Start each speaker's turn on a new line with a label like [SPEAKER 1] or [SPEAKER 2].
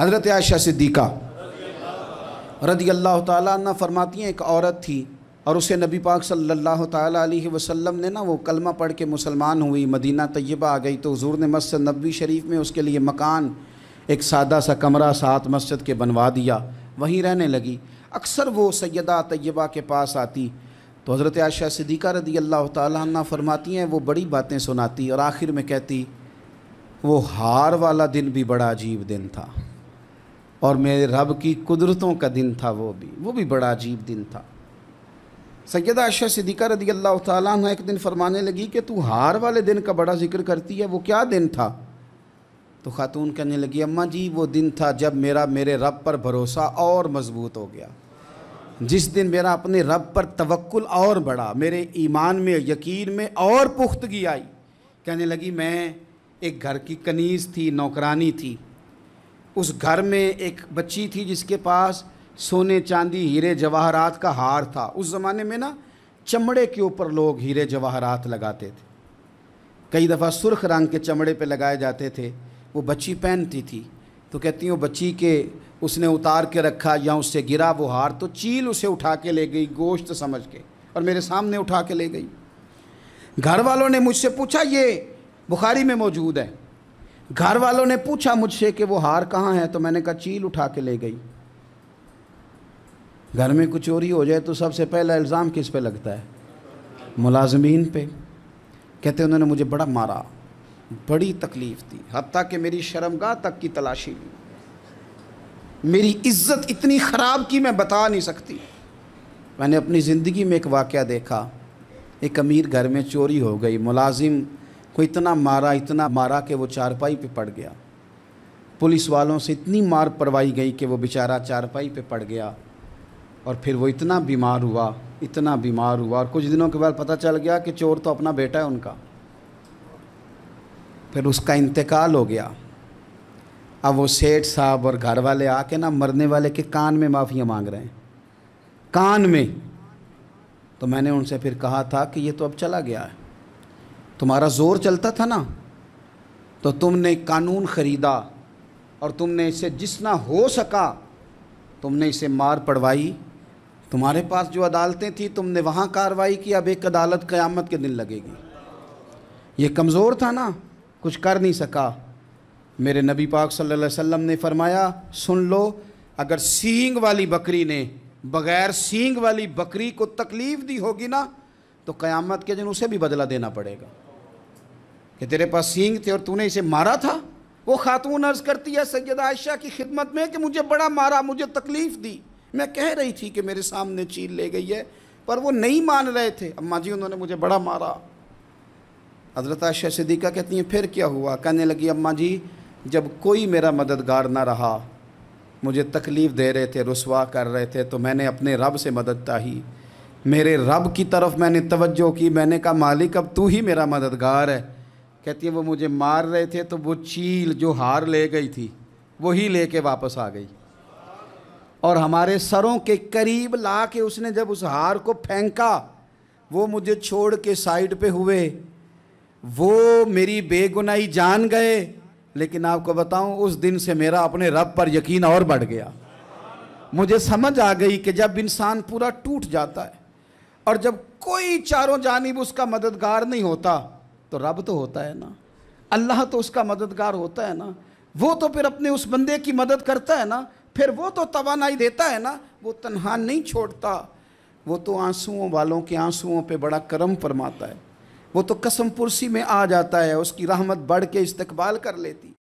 [SPEAKER 1] हज़रत आयशा सिद्दीक़ा रदी अल्लाह ताली फरमाती हैं एक औरत थी और उसे नबी पाक सल्लल्लाहु अलैहि वसल्लम ने ना वो कलमा पढ़ के मुसलमान हुई मदीना तय्यबा आ गई तो हजूर ने मस्जिद नबी शरीफ में उसके लिए मकान एक सादा सा कमरा साथ मस्जिद के बनवा दिया वहीं रहने लगी अक्सर वो सैदा तय्यबा के पास आती तो हज़रत आयशा सिद्दीक़ा रदी अल्लाह ताली फरमाती हैं वो बड़ी बातें सुनाती और आखिर में कहती वो हार वाला दिन भी बड़ा अजीब दिन था और मेरे रब की कुदरतों का दिन था वो भी वो भी बड़ा अजीब दिन था सैदा अशा सिद्दीक रदी अल्लाह तुम एक दिन फरमाने लगी कि तू हार वाले दिन का बड़ा जिक्र करती है वो क्या दिन था तो ख़ातून कहने लगी अम्मा जी वो दिन था जब मेरा मेरे रब पर भरोसा और मज़बूत हो गया जिस दिन मेरा अपने रब पर तवक्ल और बढ़ा मेरे ईमान में यकीन में और पुख्तगी आई कहने लगी मैं एक घर की कनीज़ थी नौकरानी थी उस घर में एक बच्ची थी जिसके पास सोने चांदी हीरे जवाहरात का हार था उस ज़माने में ना चमड़े के ऊपर लोग हीरे जवाहरात लगाते थे कई दफ़ा सुर्ख रंग के चमड़े पे लगाए जाते थे वो बच्ची पहनती थी तो कहती हूँ बच्ची के उसने उतार के रखा या उससे गिरा वो हार तो चील उसे उठा के ले गई गोश्त समझ के और मेरे सामने उठा के ले गई घर वालों ने मुझसे पूछा ये बुखारी में मौजूद है घर वालों ने पूछा मुझसे कि वो हार कहाँ है तो मैंने कहा चील उठा के ले गई घर में कुछ चोरी हो जाए तो सबसे पहला इल्ज़ाम किस पे लगता है मुलाजमीन पे कहते उन्होंने मुझे बड़ा मारा बड़ी तकलीफ़ थी हती कि मेरी शर्मगाह तक की तलाशी ली मेरी इज्जत इतनी ख़राब की मैं बता नहीं सकती मैंने अपनी ज़िंदगी में एक वाक़ देखा एक अमीर घर में चोरी हो गई मुलाजिम को इतना मारा इतना मारा कि वो चारपाई पे पड़ गया पुलिस वालों से इतनी मार पड़वाई गई कि वो बेचारा चारपाई पे पड़ गया और फिर वो इतना बीमार हुआ इतना बीमार हुआ और कुछ दिनों के बाद पता चल गया कि चोर तो अपना बेटा है उनका फिर उसका इंतकाल हो गया अब वो सेठ साहब और घर वाले आके ना मरने वाले के कान में माफ़ियाँ मांग रहे हैं कान में तो मैंने उनसे फिर कहा था कि ये तो अब चला गया है तुम्हारा ज़ोर चलता था ना तो तुमने कानून ख़रीदा और तुमने इसे जितना हो सका तुमने इसे मार पड़वाई तुम्हारे पास जो अदालतें थी तुमने वहाँ कार्रवाई की अब एक अदालत क़यामत के दिन लगेगी ये कमज़ोर था ना कुछ कर नहीं सका मेरे नबी पाक सल्लल्लाहु अलैहि वसल्लम ने फरमाया सुन लो अगर सींग वाली बकरी ने बग़ैर सींग वाली बकरी को तकलीफ़ दी होगी ना तो क़यामत के दिन उसे भी बदला देना पड़ेगा कि तेरे पास सींग थे और तूने इसे मारा था वो खातून अर्ज़ करती है सैयद आयशा की खिदमत में कि मुझे बड़ा मारा मुझे तकलीफ़ दी मैं कह रही थी कि मेरे सामने चील ले गई है पर वो नहीं मान रहे थे अम्मा जी उन्होंने मुझे बड़ा मारा हज़रत आयशा सिद्दीका कहती हैं फिर क्या हुआ कहने लगी अम्मा जी जब कोई मेरा मददगार ना रहा मुझे तकलीफ़ दे रहे थे रसवा कर रहे थे तो मैंने अपने रब से मदद ताही मेरे रब की तरफ मैंने तवज्जो की मैंने कहा मालिक अब तू ही मेरा मददगार है कहती है वो मुझे मार रहे थे तो वो चील जो हार ले गई थी वही ले के वापस आ गई और हमारे सरों के करीब ला के उसने जब उस हार को फेंका वो मुझे छोड़ के साइड पे हुए वो मेरी बेगुनाही जान गए लेकिन आपको बताऊं उस दिन से मेरा अपने रब पर यकीन और बढ़ गया मुझे समझ आ गई कि जब इंसान पूरा टूट जाता है और जब कोई चारों जानब उसका मददगार नहीं होता तो रब तो होता है ना अल्लाह तो उसका मददगार होता है ना वो तो फिर अपने उस बंदे की मदद करता है ना फिर वो तो तोानाई देता है ना वो तनहा नहीं छोड़ता वो तो आंसुओं वालों के आंसुओं पे बड़ा करम फरमाता है वो तो कसम पुरसी में आ जाता है उसकी रहमत बढ़ के इस्तकबाल कर लेती